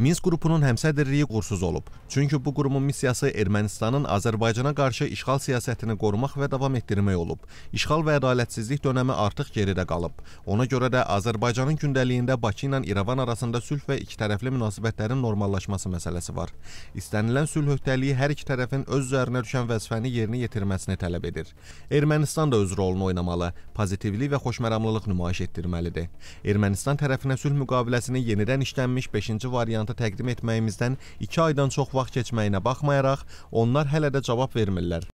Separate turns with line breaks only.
Minsk qrupunun həmsədrliyi qursuz olub. Çünki bu qurumun missiyası
Ermənistanın Azərbaycana qarşı işğal siyasətini qorumaq və davam etdirmək olub. İşğal və ədalətsizlik dönəmi artıq geridə qalıb. Ona görə də Azərbaycanın gündəliyində Bakı ilə İrəvan arasında sülh və ikitərəfli münasibətlərin normallaşması məsələsi var. İstənilən sülh öhdəliyi hər iki tərəfin öz üzərinə düşən vəzifəni yerinə yetirməsini tələb edir. Ermənistan da öz rolunu oynamalı, pozitivlik və xoşməramlılıq nümayiş etdirməlidir. Ermənistan tərəfinə sülh müqaviləsini yenidən işlənmiş 5-ci variantı variantı təqdim etməyimizdən 2 aydan çox vaxt keçməyinə baxmayaraq,
onlar hələ də cavab vermirlər.